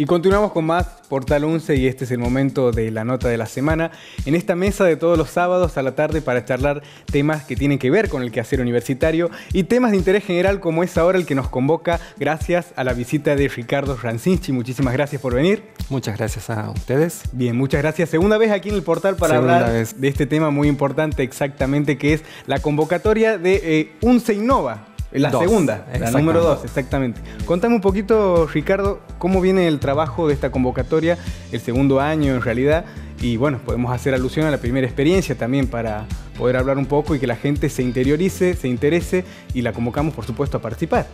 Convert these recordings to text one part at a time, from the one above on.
Y continuamos con más Portal 11 y este es el momento de la nota de la semana. En esta mesa de todos los sábados a la tarde para charlar temas que tienen que ver con el quehacer universitario y temas de interés general como es ahora el que nos convoca gracias a la visita de Ricardo Francinchi. Muchísimas gracias por venir. Muchas gracias a ustedes. Bien, muchas gracias. Segunda vez aquí en el portal para hablar de este tema muy importante exactamente que es la convocatoria de eh, UNCE Innova la segunda, la número dos, exactamente. Contame un poquito, Ricardo, cómo viene el trabajo de esta convocatoria, el segundo año en realidad, y bueno, podemos hacer alusión a la primera experiencia también para poder hablar un poco y que la gente se interiorice, se interese y la convocamos, por supuesto, a participar.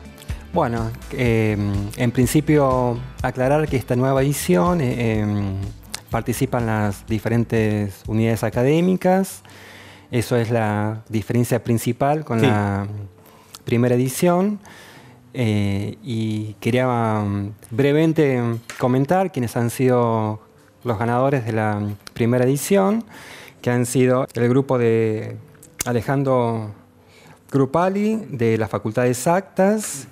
Bueno, em, en principio aclarar que esta nueva edición eh, em, participan las diferentes unidades académicas, eso es la diferencia principal con la primera edición. Eh, y quería mm, brevemente comentar quiénes han sido los ganadores de la primera edición, que han sido el grupo de Alejandro Grupali de la Facultad de Exactas,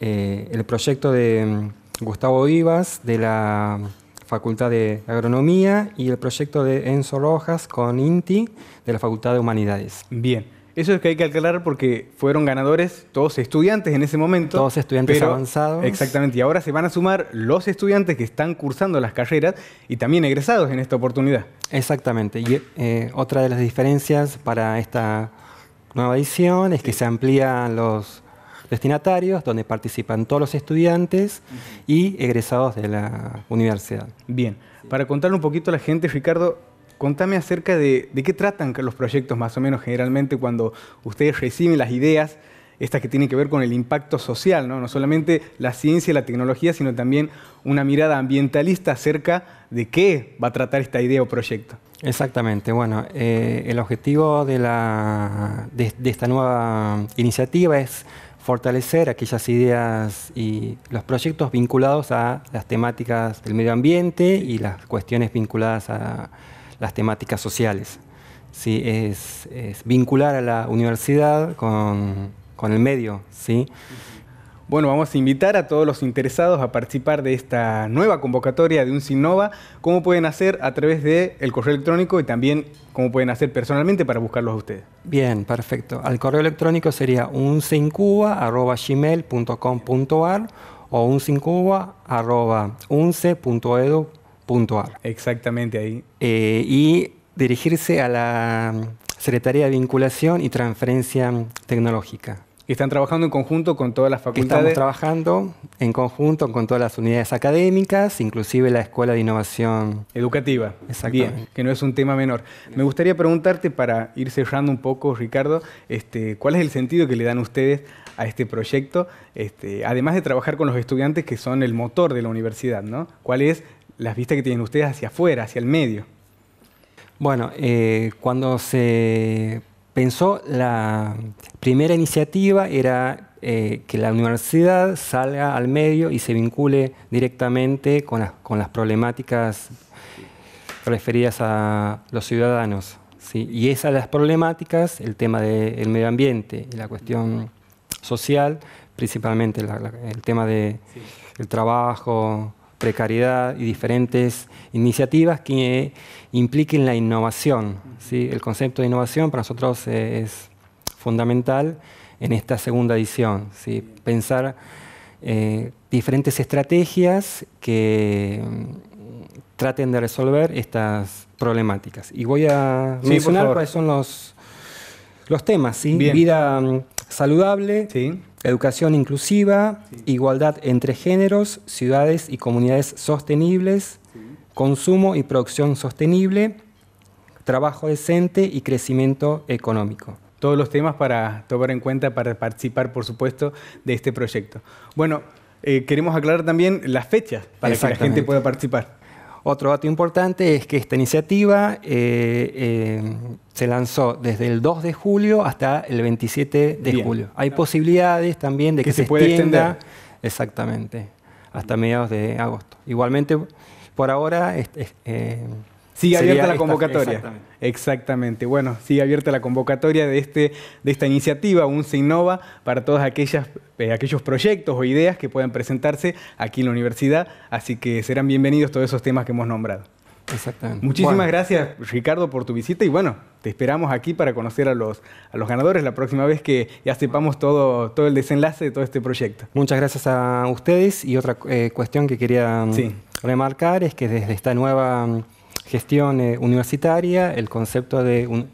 eh, el proyecto de mm, Gustavo Vivas de la Facultad de Agronomía y el proyecto de Enzo Rojas con INTI de la Facultad de Humanidades. Bien, eso es que hay que aclarar porque fueron ganadores todos estudiantes en ese momento. Todos estudiantes avanzados. Exactamente. Y ahora se van a sumar los estudiantes que están cursando las carreras y también egresados en esta oportunidad. Exactamente. Y eh, otra de las diferencias para esta nueva edición es que se amplían los destinatarios, donde participan todos los estudiantes y egresados de la universidad. Bien, para contarle un poquito a la gente, Ricardo, contame acerca de, qué tratan los proyectos más o menos generalmente cuando ustedes reciben las ideas, estas que tienen que ver con el impacto social, ¿no? solamente la ciencia y la tecnología, sino también una mirada ambientalista acerca de qué va a tratar esta idea o proyecto. Exactamente, bueno, eh, el objetivo de, la, de esta nueva iniciativa es fortalecer aquellas ideas y los proyectos vinculados a las temáticas del medio ambiente y las cuestiones vinculadas a las temáticas sociales. ¿sí? Es, vincular a la universidad con, el medio. ¿sí? Bueno, vamos a invitar a todos los interesados a participar de esta nueva convocatoria de un ¿Cómo pueden hacer a través del correo electrónico y también cómo pueden hacer personalmente para buscarlos a ustedes? Bien, perfecto. Al correo electrónico sería gmail.com.ar o unceincuba.unce.edu.com puntual Exactamente ahí. Eh, y dirigirse a la mm, Secretaría de Vinculación y Transferencia Tecnológica. están trabajando en conjunto con todas las facultades. Estamos trabajando en conjunto con todas las unidades académicas, inclusive la Escuela de Innovación Educativa. que no es un tema menor. Me gustaría preguntarte, para ir cerrando un poco, Ricardo, este, ¿cuál es el sentido que le dan ustedes a este proyecto? Este, además de trabajar con los estudiantes que son el motor de la universidad, ¿no? ¿Cuál es las vistas que tienen ustedes hacia afuera, hacia el medio. Bueno, eh, cuando se pensó la primera iniciativa era eh, que la universidad salga al medio y se vincule directamente con, las problemáticas referidas a los ciudadanos. ¿sí? Y esas las problemáticas, el tema del medio ambiente y la cuestión social, principalmente el tema del de trabajo, precariedad y diferentes iniciativas que impliquen la innovación. ¿sí? El concepto de innovación para nosotros eh, es fundamental en esta segunda edición. ¿sí? Pensar eh, diferentes estrategias que mm, traten de resolver estas problemáticas. Y voy a mencionar cuáles son los, los temas. ¿sí? Vida mm, saludable, educación inclusiva, igualdad entre géneros, ciudades y comunidades sostenibles, consumo y producción sostenible, trabajo decente y crecimiento económico. Todos los temas para tomar en cuenta para participar, por supuesto, de este proyecto. Bueno, eh, queremos aclarar también las fechas para que la gente pueda participar. Otro dato importante es que esta iniciativa eh, eh, se lanzó desde el 2 de julio hasta el 27 de julio. Hay posibilidades también de que, se, extienda exactamente hasta mediados de agosto. Igualmente, por ahora... Eh, Sigue abierta la convocatoria. exactamente. Bueno, sigue abierta la convocatoria de, este, de esta iniciativa, un innova para todos aquellas, eh, aquellos proyectos o ideas que puedan presentarse aquí en la universidad. Así que serán bienvenidos todos esos temas que hemos nombrado. Exactamente. Muchísimas gracias, Ricardo, por tu visita y bueno, te esperamos aquí para conocer a los, los ganadores la próxima vez que ya sepamos todo, todo el desenlace de todo este proyecto. Muchas gracias a ustedes y otra eh, cuestión que quería mm, remarcar es que desde esta nueva mm, gestión eh, universitaria, el concepto de,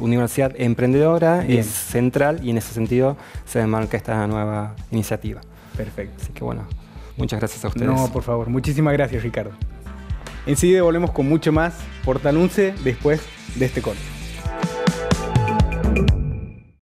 universidad emprendedora es central y en ese sentido se demarca esta nueva iniciativa. Perfecto. Así que bueno, muchas gracias a ustedes. No, por favor, muchísimas gracias Ricardo. Enseguida volvemos con mucho más Porta después de este corte.